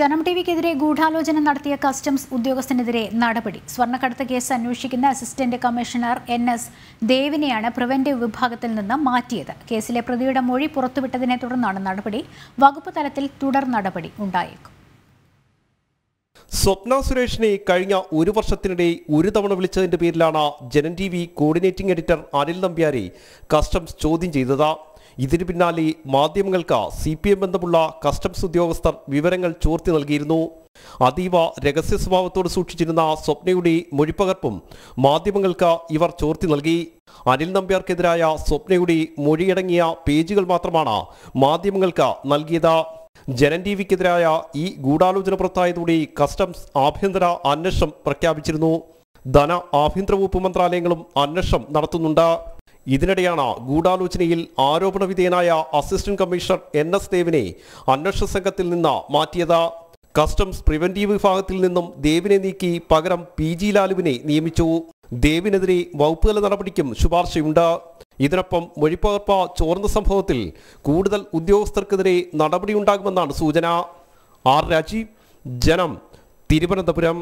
ജനം വിക്കെതിരെ ഗൂഢാലോചന നടത്തിയ കസ്റ്റംസ് ഉദ്യോഗസ്ഥനെതിരെ നടപടി സ്വർണ്ണക്കടത്ത് കേസ് അന്വേഷിക്കുന്ന അസിസ്റ്റന്റ് കമ്മീഷണർ എൻ എസ് ദേവിനെയാണ് പ്രിവന്റീവ് വിഭാഗത്തിൽ നിന്ന് മാറ്റിയത് കേസിലെ പ്രതിയുടെ മൊഴി പുറത്തുവിട്ടതിനെ തുടർന്നാണ് നടപടി വകുപ്പ് തലത്തിൽ തുടർ നടപടി ഉണ്ടായേക്കും സ്വപ്ന സുരേഷിനെ കഴിഞ്ഞ ഒരു വർഷത്തിനിടെ ഒരു തവണ വിളിച്ചതിന്റെ പേരിലാണ് Janam T coordinating editor Anil നമ്പ്യാരെ കസ്റ്റംസ് ചോദ്യം ചെയ്തത് ഇതിനു പിന്നാലെ മാധ്യമങ്ങൾക്ക് സി പി എം ബന്ധമുള്ള കസ്റ്റംസ് ഉദ്യോഗസ്ഥർ വിവരങ്ങൾ ചോർത്തി നൽകിയിരുന്നു അതീവ രഹസ്യ സ്വഭാവത്തോട് സൂക്ഷിച്ചിരുന്ന സ്വപ്നയുടെ മൊഴിപ്പകർപ്പും മാധ്യമങ്ങൾക്ക് ഇവർ ചോർത്തി നൽകി അനിൽ നമ്പ്യാർക്കെതിരായ സ്വപ്നയുടെ മൊഴിയടങ്ങിയ പേജുകൾ മാത്രമാണ് മാധ്യമങ്ങൾക്ക് നൽകിയത് ജനൻ ടി വിക്കെതിരായ ഈ ഗൂഢാലോചന പുറത്തായതോടെ കസ്റ്റംസ് ആഭ്യന്തര അന്വേഷണം പ്രഖ്യാപിച്ചിരുന്നു ധന ആഭ്യന്തര വകുപ്പ് മന്ത്രാലയങ്ങളും അന്വേഷണം നടത്തുന്നുണ്ട് ഇതിനിടെയാണ് ഗൂഢാലോചനയിൽ ആരോപണ വിധേയനായ അസിസ്റ്റന്റ് കമ്മീഷണർ എൻ എസ് ദേവിനെ അന്വേഷണ സംഘത്തിൽ നിന്ന് മാറ്റിയത് കസ്റ്റംസ് പ്രിവന്റീവ് വിഭാഗത്തിൽ നിന്നും ദേവിനെ നീക്കി പകരം പി ജി ലാലുവിനെ നിയമിച്ചു ദേവിനെതിരെ വകുപ്പുതല നടപടിക്കും ശുപാർശയുണ്ട് ഇതിനൊപ്പം മൊഴിപ്പകർപ്പ ചോർന്ന സംഭവത്തിൽ കൂടുതൽ ഉദ്യോഗസ്ഥർക്കെതിരെ നടപടിയുണ്ടാകുമെന്നാണ് സൂചന ആർ രാജീവ് ജനം തിരുവനന്തപുരം